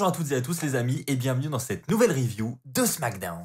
Bonjour à toutes et à tous les amis et bienvenue dans cette nouvelle review de SmackDown.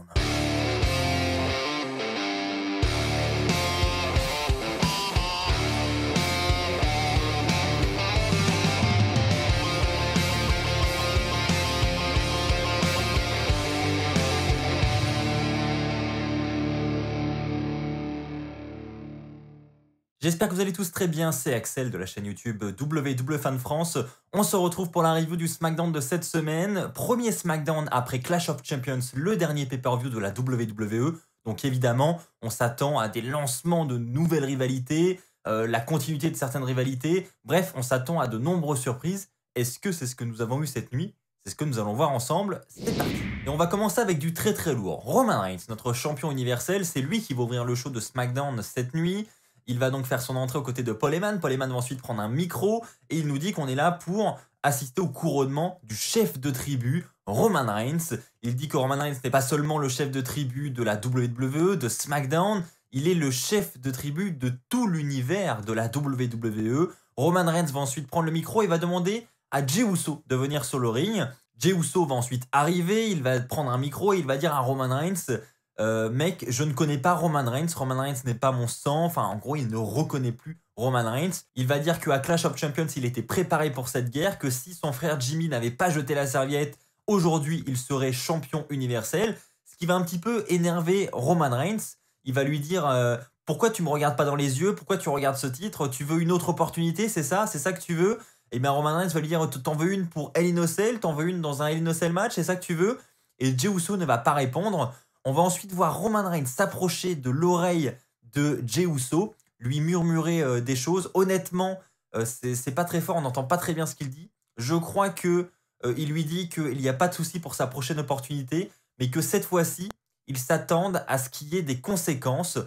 J'espère que vous allez tous très bien, c'est Axel de la chaîne YouTube WWFanFrance. France. On se retrouve pour la review du SmackDown de cette semaine. Premier SmackDown après Clash of Champions, le dernier pay-per-view de la WWE. Donc évidemment, on s'attend à des lancements de nouvelles rivalités, euh, la continuité de certaines rivalités. Bref, on s'attend à de nombreuses surprises. Est-ce que c'est ce que nous avons eu cette nuit C'est ce que nous allons voir ensemble. C'est parti Et on va commencer avec du très très lourd. Roman Reigns, notre champion universel, c'est lui qui va ouvrir le show de SmackDown cette nuit. Il va donc faire son entrée aux côtés de Poleman. Poleman va ensuite prendre un micro et il nous dit qu'on est là pour assister au couronnement du chef de tribu, Roman Reigns. Il dit que Roman Reigns n'est pas seulement le chef de tribu de la WWE, de SmackDown, il est le chef de tribu de tout l'univers de la WWE. Roman Reigns va ensuite prendre le micro et va demander à Jey Uso de venir sur le ring. Jey Uso va ensuite arriver, il va prendre un micro et il va dire à Roman Reigns euh, mec, je ne connais pas Roman Reigns, Roman Reigns n'est pas mon sang, enfin en gros il ne reconnaît plus Roman Reigns. Il va dire qu'à Clash of Champions il était préparé pour cette guerre, que si son frère Jimmy n'avait pas jeté la serviette, aujourd'hui il serait champion universel, ce qui va un petit peu énerver Roman Reigns. Il va lui dire euh, pourquoi tu me regardes pas dans les yeux, pourquoi tu regardes ce titre, tu veux une autre opportunité, c'est ça, c'est ça que tu veux. Et eh bien Roman Reigns va lui dire t'en veux une pour Hell t'en veux une dans un Hell in match, c'est ça que tu veux. Et Jey ne va pas répondre. On va ensuite voir Roman Reigns s'approcher de l'oreille de Jey Uso, lui murmurer euh, des choses. Honnêtement, euh, ce c'est pas très fort, on n'entend pas très bien ce qu'il dit. Je crois que euh, il lui dit qu'il n'y a pas de souci pour sa prochaine opportunité, mais que cette fois-ci, il s'attendent à ce qu'il y ait des conséquences.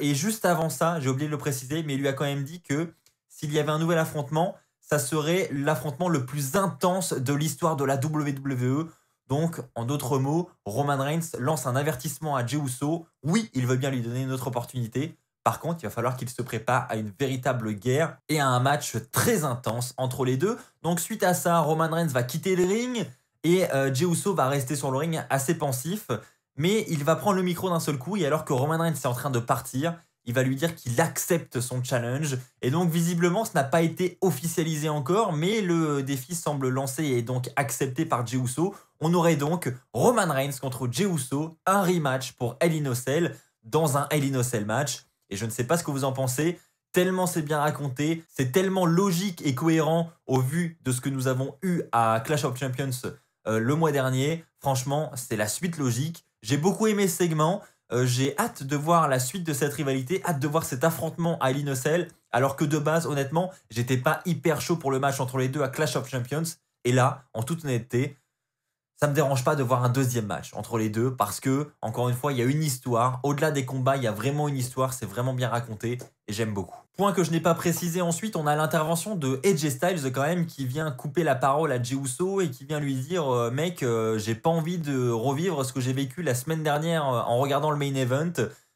et juste avant ça, j'ai oublié de le préciser, mais il lui a quand même dit que s'il y avait un nouvel affrontement, ça serait l'affrontement le plus intense de l'histoire de la WWE. Donc, en d'autres mots, Roman Reigns lance un avertissement à Jey Oui, il veut bien lui donner une autre opportunité. Par contre, il va falloir qu'il se prépare à une véritable guerre et à un match très intense entre les deux. Donc, suite à ça, Roman Reigns va quitter le ring et euh, va rester sur le ring assez pensif. Mais il va prendre le micro d'un seul coup et alors que Roman Reigns est en train de partir, il va lui dire qu'il accepte son challenge. Et donc visiblement, ce n'a pas été officialisé encore, mais le défi semble lancé et donc accepté par Jey On aurait donc Roman Reigns contre Jey un rematch pour El Cell dans un El Inocel match. Et je ne sais pas ce que vous en pensez, tellement c'est bien raconté, c'est tellement logique et cohérent au vu de ce que nous avons eu à Clash of Champions euh, le mois dernier. Franchement, c'est la suite logique. J'ai beaucoup aimé ce segment. Euh, j'ai hâte de voir la suite de cette rivalité, hâte de voir cet affrontement à l'Inocel, alors que de base, honnêtement, j'étais pas hyper chaud pour le match entre les deux à Clash of Champions. Et là, en toute honnêteté, ça me dérange pas de voir un deuxième match entre les deux parce que, encore une fois, il y a une histoire. Au-delà des combats, il y a vraiment une histoire. C'est vraiment bien raconté et j'aime beaucoup. Point que je n'ai pas précisé ensuite, on a l'intervention de AJ Styles quand même qui vient couper la parole à Jey Uso et qui vient lui dire euh, mec, euh, j'ai pas envie de revivre ce que j'ai vécu la semaine dernière euh, en regardant le main event.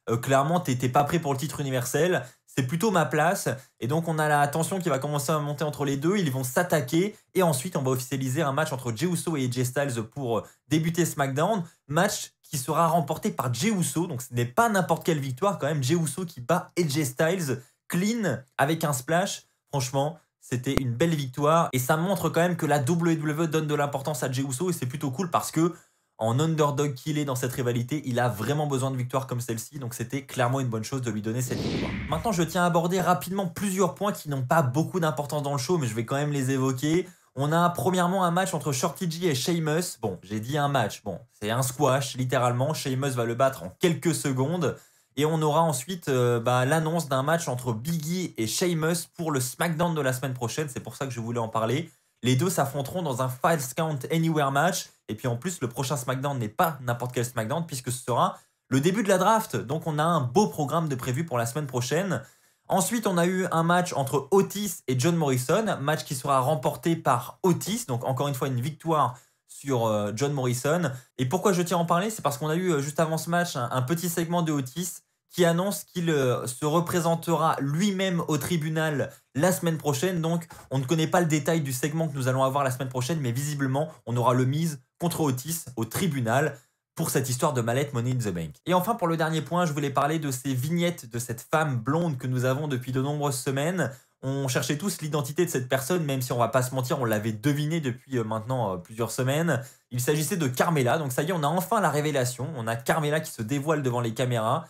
Clairement, clairement, t'étais pas prêt pour le titre universel c'est plutôt ma place. Et donc on a la tension qui va commencer à monter entre les deux, ils vont s'attaquer, et ensuite on va officialiser un match entre Jey Uso et AJ Styles pour euh, débuter SmackDown, match qui sera remporté par Jey Uso, donc ce n'est pas n'importe quelle victoire quand même, Jey Uso qui bat AJ Styles clean avec un splash, franchement... C'était une belle victoire et ça montre quand même que la WWE donne de l'importance à Jey Uso et c'est plutôt cool parce que en underdog qu'il est dans cette rivalité, il a vraiment besoin de victoires comme celle-ci, donc c'était clairement une bonne chose de lui donner cette victoire. Maintenant, je tiens à aborder rapidement plusieurs points qui n'ont pas beaucoup d'importance dans le show, mais je vais quand même les évoquer. On a premièrement un match entre Shorty G et Sheamus. Bon, j'ai dit un match, bon, c'est un squash, littéralement. Sheamus va le battre en quelques secondes. Et on aura ensuite euh, bah, l'annonce d'un match entre Biggie et Sheamus pour le SmackDown de la semaine prochaine. C'est pour ça que je voulais en parler. Les deux s'affronteront dans un five Count Anywhere match. Et puis en plus, le prochain SmackDown n'est pas n'importe quel SmackDown puisque ce sera le début de la draft. Donc on a un beau programme de prévu pour la semaine prochaine. Ensuite, on a eu un match entre Otis et John Morrison, match qui sera remporté par Otis. Donc encore une fois, une victoire sur euh, John Morrison. Et pourquoi je tiens à en parler C'est parce qu'on a eu euh, juste avant ce match un, petit segment de Otis qui annonce qu'il euh, se représentera lui-même au tribunal la semaine prochaine. Donc, on ne connaît pas le détail du segment que nous allons avoir la semaine prochaine, mais visiblement, on aura le mise contre Otis au tribunal pour cette histoire de mallette Money in the Bank. Et enfin, pour le dernier point, je voulais parler de ces vignettes de cette femme blonde que nous avons depuis de nombreuses semaines. On cherchait tous l'identité de cette personne, même si on va pas se mentir, on l'avait deviné depuis euh, maintenant euh, plusieurs semaines. Il s'agissait de Carmela, donc ça y est, on a enfin la révélation. On a Carmela qui se dévoile devant les caméras.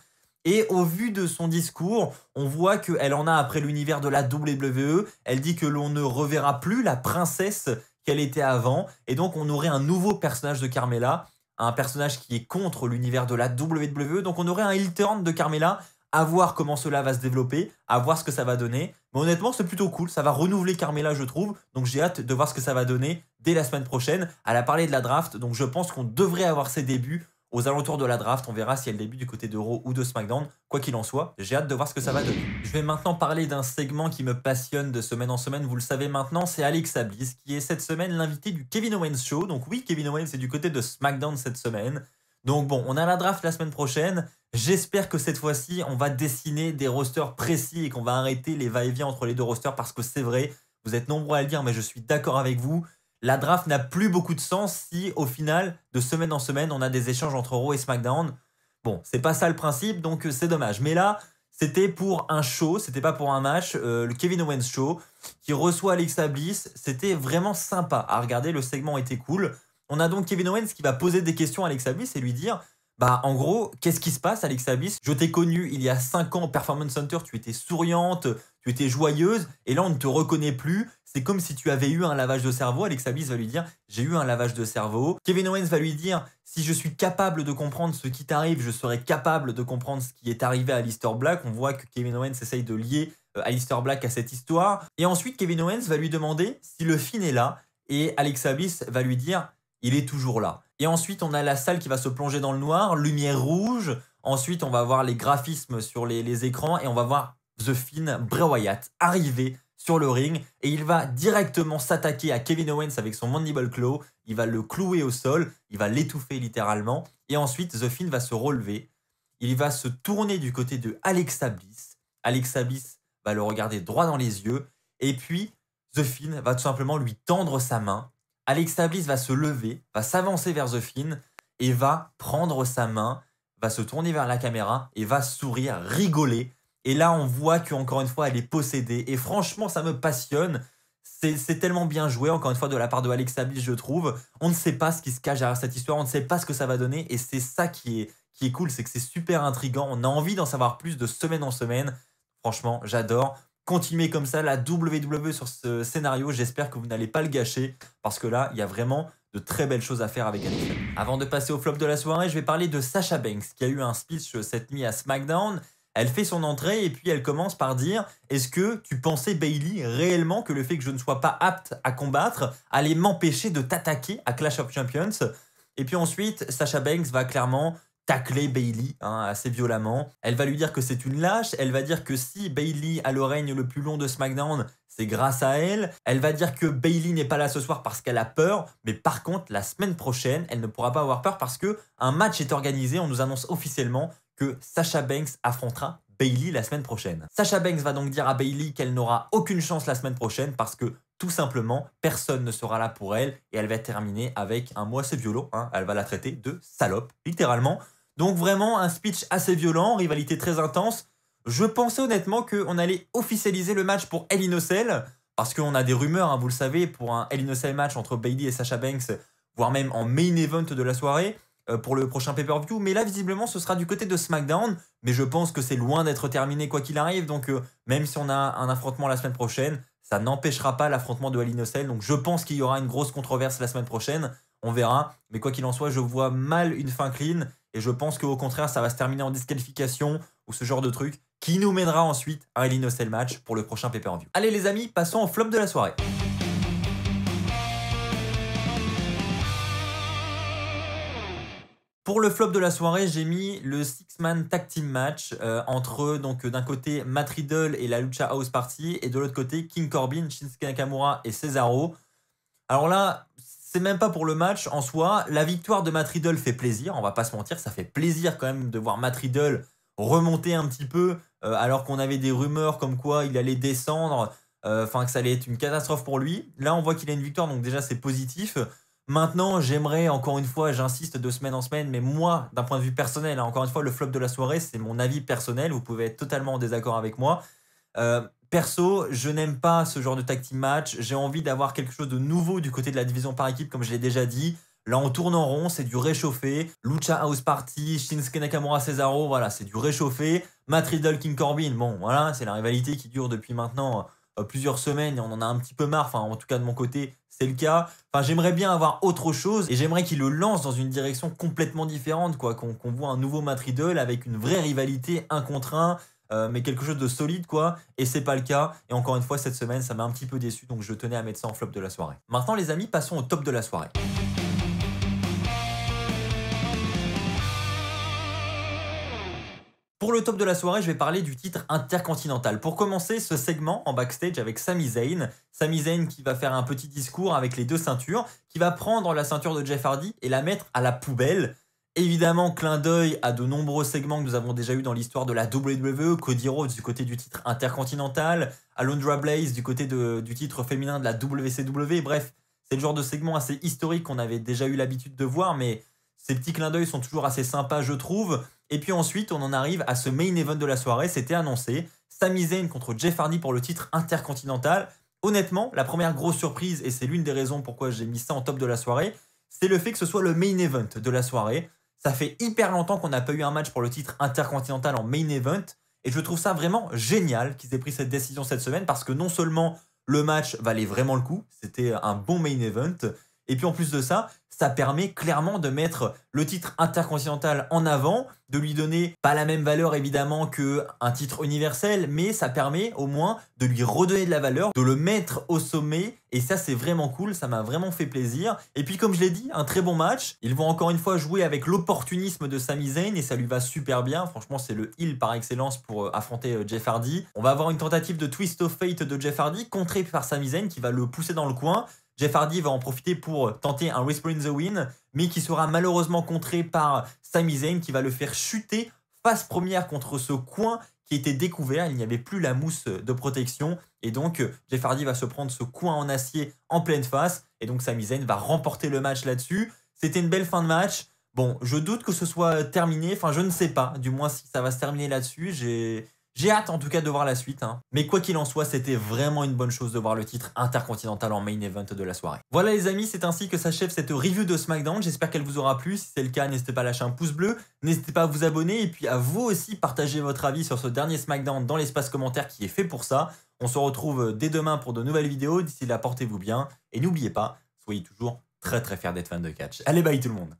Et au vu de son discours, on voit qu'elle en a après l'univers de la WWE. Elle dit que l'on ne reverra plus la princesse qu'elle était avant. Et donc, on aurait un nouveau personnage de Carmela, un personnage qui est contre l'univers de la WWE. Donc, on aurait un heel turn de Carmela. À voir comment cela va se développer, à voir ce que ça va donner. Mais honnêtement, c'est plutôt cool. Ça va renouveler Carmela, je trouve. Donc, j'ai hâte de voir ce que ça va donner dès la semaine prochaine. Elle a parlé de la draft. Donc, je pense qu'on devrait avoir ses débuts aux alentours de la draft. On verra si elle débute du côté de Raw ou de SmackDown. Quoi qu'il en soit, j'ai hâte de voir ce que ça va donner. Je vais maintenant parler d'un segment qui me passionne de semaine en semaine. Vous le savez maintenant, c'est Alex Bliss qui est cette semaine l'invité du Kevin Owens Show. Donc oui, Kevin Owens est du côté de SmackDown cette semaine. Donc bon, on a la draft la semaine prochaine. J'espère que cette fois-ci, on va dessiner des rosters précis et qu'on va arrêter les va-et-vient entre les deux rosters parce que c'est vrai, vous êtes nombreux à le dire, mais je suis d'accord avec vous la draft n'a plus beaucoup de sens si, au final, de semaine en semaine, on a des échanges entre Raw et SmackDown. Bon, c'est pas ça le principe, donc euh, c'est dommage. Mais là, c'était pour un show, c'était pas pour un match. Euh, le Kevin Owens Show qui reçoit Alexa Bliss, c'était vraiment sympa à regarder. Le segment était cool. On a donc Kevin Owens qui va poser des questions à Alexa Bliss et lui dire bah, en gros, qu'est-ce qui se passe, Alexa Bliss Je t'ai connu il y a 5 ans au Performance Center, tu étais souriante, joyeuse, et là on ne te reconnaît plus. C'est comme si tu avais eu un lavage de cerveau. Alexa va lui dire J'ai eu un lavage de cerveau. Kevin Owens va lui dire Si je suis capable de comprendre ce qui t'arrive, je serai capable de comprendre ce qui est arrivé à Lister Black. On voit que Kevin Owens essaye de lier euh, Alistair Black à cette histoire. Et ensuite, Kevin Owens va lui demander si le film est là, et Alexa va lui dire Il est toujours là. Et ensuite, on a la salle qui va se plonger dans le noir, lumière rouge. Ensuite, on va voir les graphismes sur les écrans et on va voir The Finn, Bray Wyatt arrivé sur le ring et il va directement s'attaquer à Kevin Owens avec son mandible claw. Il va le clouer au sol, il va l'étouffer littéralement et ensuite The Finn va se relever. Il va se tourner du côté de Alexa Bliss. Alexa Bliss va le regarder droit dans les yeux et puis The Finn va tout simplement lui tendre sa main. Alex Bliss va se lever, va s'avancer vers The Finn et va prendre sa main, va se tourner vers la caméra et va sourire, rigoler et là, on voit qu'encore une fois, elle est possédée. Et franchement, ça me passionne. C'est tellement bien joué, encore une fois, de la part de Alex Abyss, je trouve. On ne sait pas ce qui se cache derrière cette histoire, on ne sait pas ce que ça va donner. Et c'est ça qui est, qui est cool, c'est que c'est super intrigant. On a envie d'en savoir plus de semaine en semaine. Franchement, j'adore. continuer comme ça, la WWE sur ce scénario. J'espère que vous n'allez pas le gâcher, parce que là, il y a vraiment de très belles choses à faire avec elle Avant de passer au flop de la soirée, je vais parler de Sasha Banks, qui a eu un speech cette nuit à SmackDown. Elle fait son entrée et puis elle commence par dire Est-ce que tu pensais, Bailey, réellement que le fait que je ne sois pas apte à combattre allait m'empêcher de t'attaquer à Clash of Champions Et puis ensuite, Sasha Banks va clairement tacler Bailey hein, assez violemment. Elle va lui dire que c'est une lâche, elle va dire que si Bailey a le règne le plus long de SmackDown, c'est grâce à elle. Elle va dire que Bailey n'est pas là ce soir parce qu'elle a peur, mais par contre la semaine prochaine, elle ne pourra pas avoir peur parce que un match est organisé, on nous annonce officiellement que Sasha Banks affrontera Bailey la semaine prochaine. Sasha Banks va donc dire à Bailey qu'elle n'aura aucune chance la semaine prochaine parce que tout simplement, personne ne sera là pour elle et elle va terminer avec un mot assez violent. Hein. Elle va la traiter de salope, littéralement. Donc vraiment un speech assez violent, rivalité très intense. Je pensais honnêtement qu'on allait officialiser le match pour El parce qu'on a des rumeurs, hein, vous le savez, pour un El match entre Bailey et Sasha Banks, voire même en main event de la soirée. Euh, pour le prochain pay-per-view. Mais là, visiblement, ce sera du côté de SmackDown. Mais je pense que c'est loin d'être terminé quoi qu'il arrive. Donc, euh, même si on a un affrontement la semaine prochaine, ça n'empêchera pas l'affrontement de Alinocel. Donc, je pense qu'il y aura une grosse controverse la semaine prochaine. On verra. Mais quoi qu'il en soit, je vois mal une fin clean. Et je pense qu'au contraire, ça va se terminer en disqualification ou ce genre de truc qui nous mènera ensuite à un Alinocel match pour le prochain pay-per-view. Allez, les amis, passons au flop de la soirée. Pour le flop de la soirée, j'ai mis le six-man tag team match euh, entre donc d'un côté Matt Riddle et la Lucha House Party et de l'autre côté King Corbin, Shinsuke Nakamura et Cesaro. Alors là, c'est même pas pour le match en soi. La victoire de Matt Riddle fait plaisir, on va pas se mentir, ça fait plaisir quand même de voir Matt Riddle remonter un petit peu euh, alors qu'on avait des rumeurs comme quoi il allait descendre, euh, enfin que ça allait être une catastrophe pour lui. Là, on voit qu'il a une victoire, donc déjà c'est positif. Maintenant, j'aimerais, encore une fois, j'insiste de semaine en semaine, mais moi, d'un point de vue personnel, hein, encore une fois, le flop de la soirée, c'est mon avis personnel, vous pouvez être totalement en désaccord avec moi. Euh, perso, je n'aime pas ce genre de tactique match, j'ai envie d'avoir quelque chose de nouveau du côté de la division par équipe, comme je l'ai déjà dit. Là, on tourne en rond, c'est du réchauffé. Lucha House Party, Shinsuke Nakamura Cesaro, voilà, c'est du réchauffé. Matt King Corbin, bon, voilà, c'est la rivalité qui dure depuis maintenant euh, plusieurs semaines et on en a un petit peu marre. Enfin, en tout cas, de mon côté, c'est le cas. Enfin, j'aimerais bien avoir autre chose et j'aimerais qu'il le lance dans une direction complètement différente, quoi. Qu'on voit un nouveau Riddle avec une vraie rivalité, un contre un. Euh, mais quelque chose de solide quoi et c'est pas le cas et encore une fois cette semaine ça m'a un petit peu déçu donc je tenais à mettre ça en flop de la soirée maintenant les amis passons au top de la soirée Pour le top de la soirée, je vais parler du titre intercontinental. Pour commencer ce segment en backstage avec Sami Zayn, Sami Zayn qui va faire un petit discours avec les deux ceintures, qui va prendre la ceinture de Jeff Hardy et la mettre à la poubelle. Évidemment, clin d'œil à de nombreux segments que nous avons déjà eu dans l'histoire de la WWE, Cody Rhodes du côté du titre intercontinental, Alondra Blaze du côté du titre féminin de la WCW, bref, c'est le genre de segment assez historique qu'on avait déjà eu l'habitude de voir, mais ces petits clins d'œil sont toujours assez sympas, je trouve. Et puis ensuite, on en arrive à ce main event de la soirée, c'était annoncé. Sami Zayn contre Jeff Hardy pour le titre intercontinental. Honnêtement, la première grosse surprise, et c'est l'une des raisons pourquoi j'ai mis ça en top de la soirée, c'est le fait que ce soit le main event de la soirée. Ça fait hyper longtemps qu'on n'a pas eu un match pour le titre intercontinental en main event. Et je trouve ça vraiment génial qu'ils aient pris cette décision cette semaine parce que non seulement le match valait vraiment le coup, c'était un bon main event, et puis en plus de ça, ça permet clairement de mettre le titre intercontinental en avant, de lui donner pas la même valeur évidemment que un titre universel, mais ça permet au moins de lui redonner de la valeur, de le mettre au sommet. Et ça, c'est vraiment cool, ça m'a vraiment fait plaisir. Et puis, comme je l'ai dit, un très bon match. Ils vont encore une fois jouer avec l'opportunisme de Sami Zayn et ça lui va super bien. Franchement, c'est le heal par excellence pour euh, affronter euh, Jeff Hardy. On va avoir une tentative de twist of fate de Jeff Hardy, contrée par Sami Zayn qui va le pousser dans le coin. Jeff Hardy va en profiter pour tenter un Whisper in the win, mais qui sera malheureusement contré par Sami Zayn qui va le faire chuter face première contre ce coin qui était découvert. Il n'y avait plus la mousse de protection et donc Jeff Hardy va se prendre ce coin en acier en pleine face et donc Sami Zayn va remporter le match là-dessus. C'était une belle fin de match. Bon, je doute que ce soit terminé. Enfin, je ne sais pas. Du moins, si ça va se terminer là-dessus, j'ai j'ai hâte en tout cas de voir la suite, hein. mais quoi qu'il en soit, c'était vraiment une bonne chose de voir le titre intercontinental en main event de la soirée. Voilà les amis, c'est ainsi que s'achève cette review de SmackDown, j'espère qu'elle vous aura plu, si c'est le cas, n'hésitez pas à lâcher un pouce bleu, n'hésitez pas à vous abonner et puis à vous aussi partager votre avis sur ce dernier SmackDown dans l'espace commentaire qui est fait pour ça. On se retrouve dès demain pour de nouvelles vidéos, d'ici là portez-vous bien et n'oubliez pas, soyez toujours très très fiers d'être fan de catch. Allez bye tout le monde